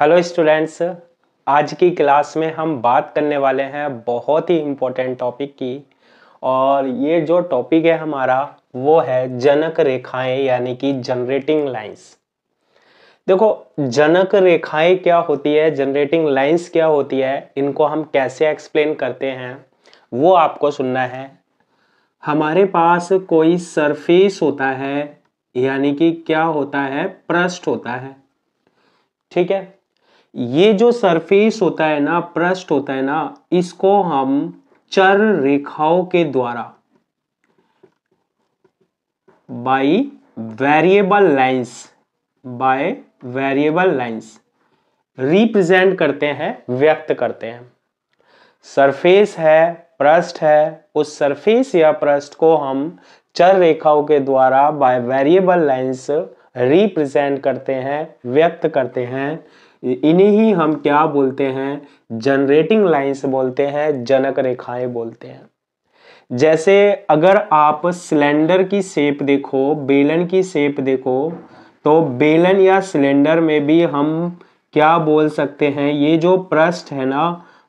hello students आज की class में हम बात करने वाले हैं बहुत ही इम्पोर्टेंट टॉपिक की और ये जो टॉपिक है हमारा वो है जनक रेखाएं यानी कि जनरेटिंग लाइंस देखो जनक रेखाएं क्या होती है जनरेटिंग लाइंस क्या होती है इनको हम कैसे एक्सप्लेन करते हैं वो आपको सुनना है हमारे पास कोई सरफेस होता है यानी कि क्या होता है प्रस्ट होता है ठीक है ये जो सरफेस होता है ना प्रस्ट होता है ना इसको हम चर रेखाओं के द्वारा by variable lines by variable lines represent करते हैं व्यक्त करते हैं सरफेस है प्रस्ट है उस सरफेस या प्रस्ट को हम चर रेखाओं के द्वारा बाय वेरिएबल लाइंस रिप्रेजेंट करते हैं व्यक्त करते हैं इन्हीं ही हम क्या बोलते हैं जनरेटिंग लाइन्स बोलते हैं जनक रेखाएं बोलते हैं जैसे अगर आप सिलेंडर की सेप देखो बेलन की सेप देखो तो बेलन या सिलेंडर में भी हम क्या बोल सकते हैं ये जो पृष्ठ है ना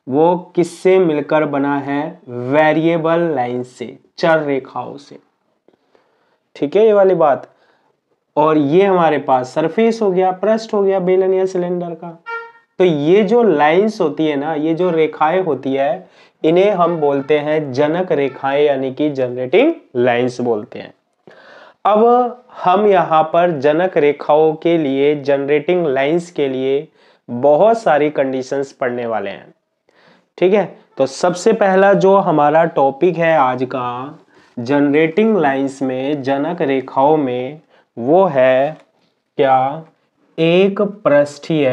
वो किससे मिलकर बना है वेरिएबल लाइन से चर रेखाओं से ठीक है ये वाली बात और ये हमारे पास सरफेस हो गया प्रस्ट हो गया बेलन या सिलेंडर का तो ये जो लाइंस होती है ना ये जो रेखाएं होती है इन्हें हम बोलते हैं जनक रेखाएं यानी कि जनरेटिंग लाइंस बोलते हैं अब हम यहाँ पर जनक रेखाओं के लिए जनरेटिंग लाइंस के लिए बहुत सारी कंडीशंस पढ़ने वाले हैं ठीक है तो सबसे पहला जो हमारा टॉपिक है आज का जनरेटिंग लाइंस में जनक रेखाओं में वो है क्या एक पृष्ठीय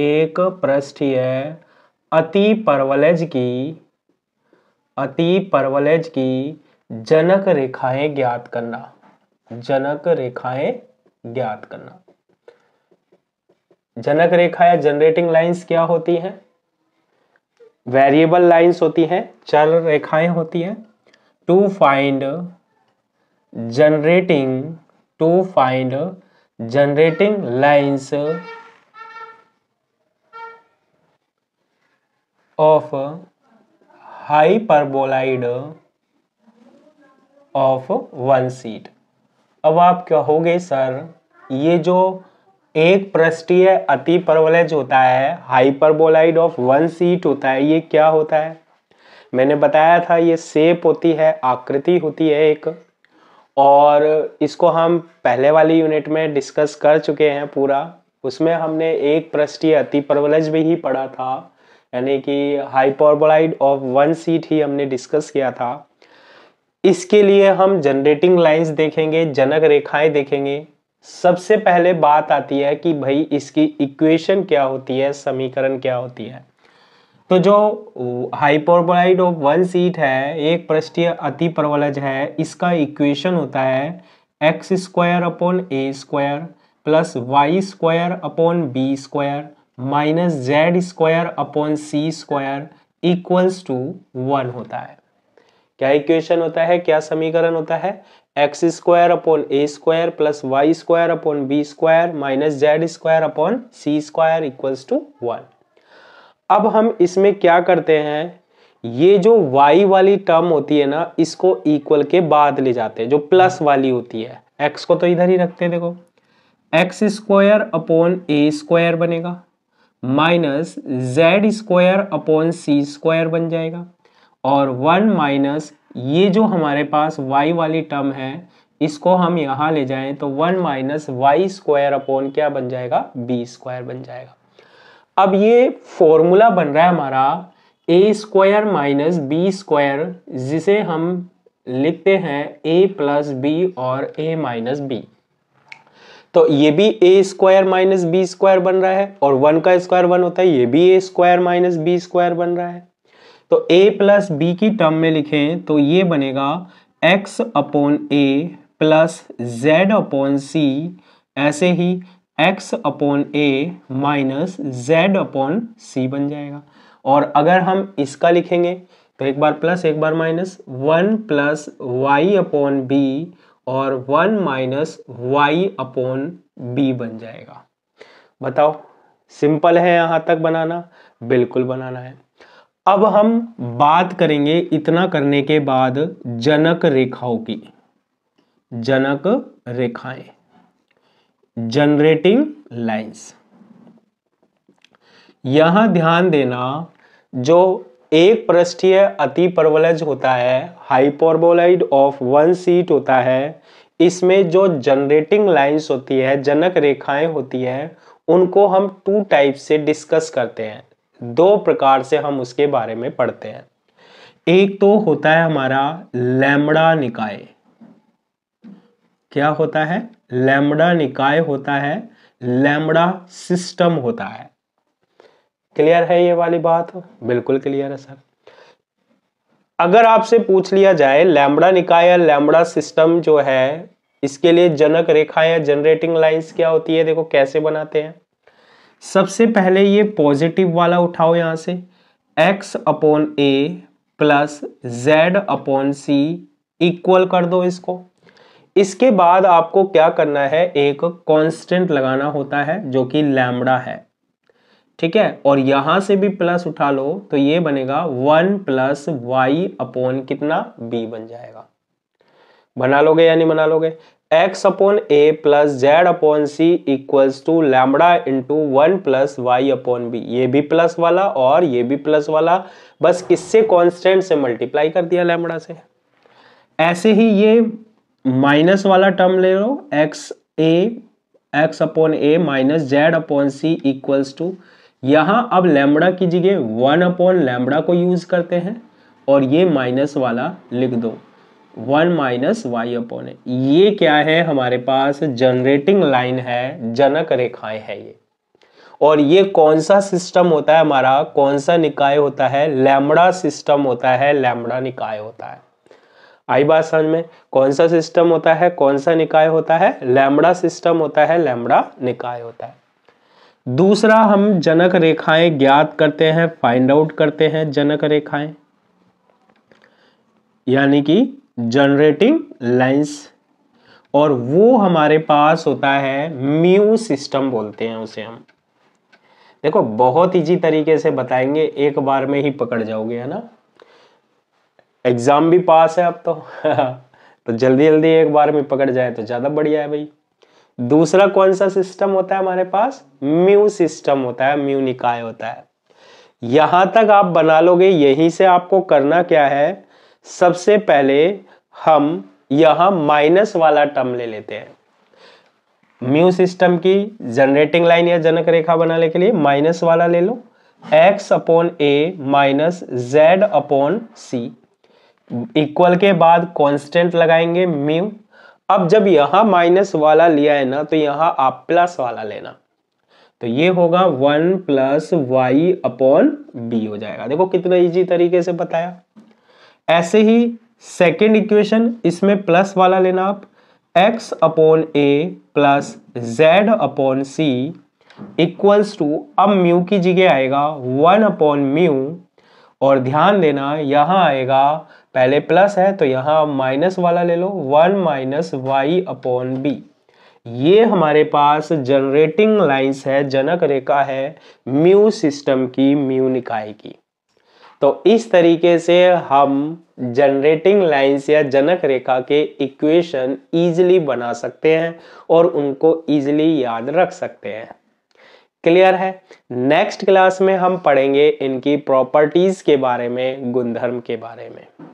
एक पृष्ठीय अति परवलज की अति परवलज की जनक रेखाएं ज्ञात करना जनक रेखाएं ज्ञात करना जनक रेखा या जनरेटिंग लाइंस क्या होती हैं वेरिएबल लाइंस होती हैं चर रेखाएं होती हैं to find generating find generating lines of hyperboloid of one sheet अब आप क्या गए सर ये जो एक पृष्ठीय अति परवलज होता है हाइपरबोलाइड ऑफ वन सीट होता है ये क्या होता है मैंने बताया था ये सेप होती है आकृति होती है एक और इसको हम पहले वाली यूनिट में डिस्कस कर चुके हैं पूरा उसमें हमने एक पृष्ठीय अति परवलज भी ही पढ़ा था यानी कि हाइपरबोलाइड ऑफ वन सीट ही हमने डिस्कस किया था इसके लिए हम जनरेटिंग लाइंस देखेंगे जनक रेखाएं देखेंगे सबसे पहले बात आती है कि भाई इसकी इक्वेशन क्या होती है समीकरण क्या होती है तो जो हाइपरबोलाइड ऑफ वन सीट है एक पृष्ठीय अति प्रबलज है इसका इक्वेशन होता है x square upon a square plus y square upon b square minus z square upon c square equals to one होता है क्या इक्वेशन होता है क्या समीकरण होता है x square upon a square plus y square upon b square minus z square upon c square equals to one अब हम इसमें क्या करते हैं ये जो y वाली टर्म होती है ना इसको इक्वल के बाद ले जाते हैं जो प्लस वाली होती है x को तो इधर ही रखते हैं देखो x square upon a square बनेगा minus z square upon c square बन जाएगा और वन माइनस ये जो हमारे पास y वाली टर्म है इसको हम यहाँ ले जाएं तो one minus y square upon क्या बन जाएगा बी स्क्वायर बन जाएगा अब ये फॉर्मूला बन रहा है हमारा a square minus b square जिसे हम लिखते हैं ए प्लस बी और ए माइनस बी तो ये भी a square minus b square बन रहा है और वन का स्क्वायर वन होता है ये भी a square minus b square बन रहा है तो ए प्लस बी की टर्म में लिखें तो ये बनेगा x upon a plus z upon c ऐसे ही x upon a minus z upon c बन जाएगा और अगर हम इसका लिखेंगे तो एक बार प्लस एक बार minus one plus y upon b और one minus y upon b बन जाएगा बताओ सिंपल है यहां तक बनाना बिल्कुल बनाना है अब हम बात करेंगे इतना करने के बाद जनक रेखाओं की जनक रेखाएं जनरेटिंग लाइंस यहां ध्यान देना जो एक पृष्ठीय अति परवलज होता है हाइपोरबोलाइड ऑफ वन सीट होता है इसमें जो जनरेटिंग लाइंस होती है जनक रेखाएं होती है उनको हम टू टाइप से डिस्कस करते हैं दो प्रकार से हम उसके बारे में पढ़ते हैं एक तो होता है हमारा लैमड़ा निकाय क्या होता है लैमड़ा निकाय होता है लैमड़ा सिस्टम होता है क्लियर है ये वाली बात बिल्कुल क्लियर है सर अगर आपसे पूछ लिया जाए लैमड़ा निकाय या लैमड़ा सिस्टम जो है इसके लिए जनक रेखा या जनरेटिंग लाइंस क्या होती है देखो कैसे बनाते हैं सबसे पहले ये पॉजिटिव वाला उठाओ यहां से x upon a plus z upon c equal कर दो इसको इसके बाद आपको क्या करना है एक कांस्टेंट लगाना होता है जो कि लैमडा है ठीक है और यहां से भी प्लस उठा लो तो ये बनेगा वन प्लस वाई अपॉन कितना बी बन जाएगा बना लोगे या नहीं बना लोगे x upon a plus z upon c equals to lambda into one plus y upon b ये भी प्लस वाला और ये भी प्लस वाला बस इससे कॉन्स्टेंट से मल्टीप्लाई कर दिया लैमडा से ऐसे ही ये माइनस वाला टर्म ले लो x a x upon a minus z upon c equals to यहां अब लैमड़ा की जगह वन अपॉन लैमड़ा को यूज़ करते हैं और ये माइनस वाला लिख दो one minus y upon a ये क्या है हमारे पास जनरेटिंग लाइन है जनक रेखाएं है ये और ये कौन सा सिस्टम होता है हमारा कौन सा निकाय होता है लैमड़ा सिस्टम होता है लैमड़ा निकाय होता है आई बात समझ में कौन सा सिस्टम होता है कौन सा निकाय होता है लैमड़ा सिस्टम होता है लैमड़ा निकाय होता है दूसरा हम जनक रेखाएं ज्ञात करते हैं फाइंड आउट करते हैं जनक रेखाएं यानी कि जनरेटिंग लाइंस और वो हमारे पास होता है म्यू सिस्टम बोलते हैं उसे हम देखो बहुत इजी तरीके से बताएंगे एक बार में ही पकड़ जाओगे है ना एग्ज़ाम भी पास है अब तो तो जल्दी जल्दी एक बार में पकड़ जाए तो ज़्यादा बढ़िया है भाई दूसरा कौन सा सिस्टम होता है हमारे पास म्यू सिस्टम होता है म्यू निकाय होता है यहां तक आप बना लोगे यहीं से आपको करना क्या है सबसे पहले हम यहां माइनस वाला टर्म ले लेते हैं म्यू सिस्टम की जनरेटिंग लाइन या जनक रेखा बनाने के लिए माइनस वाला ले लो x upon a minus z upon c equal के बाद कांस्टेंट लगाएंगे म्यू अब जब यहां माइनस वाला लिया है ना तो यहां आप प्लस वाला लेना तो ये होगा one plus y upon b हो जाएगा देखो कितना इजी तरीके से बताया ऐसे ही सेकेंड इक्वेशन इसमें प्लस वाला लेना आप x upon a plus z upon c equals to अब म्यू की जगह आएगा वन अपॉन म्यू और ध्यान देना यहाँ आएगा पहले प्लस है तो यहाँ माइनस वाला ले लो one minus y upon b ये हमारे पास जनरेटिंग लाइंस है जनक रेखा है म्यू सिस्टम की म्यू निकाय की तो इस तरीके से हम जनरेटिंग लाइंस या जनक रेखा के इक्वेशन इजीली बना सकते हैं और उनको इजीली याद रख सकते हैं क्लियर है नेक्स्ट क्लास में हम पढ़ेंगे इनकी प्रॉपर्टीज के बारे में गुणधर्म के बारे में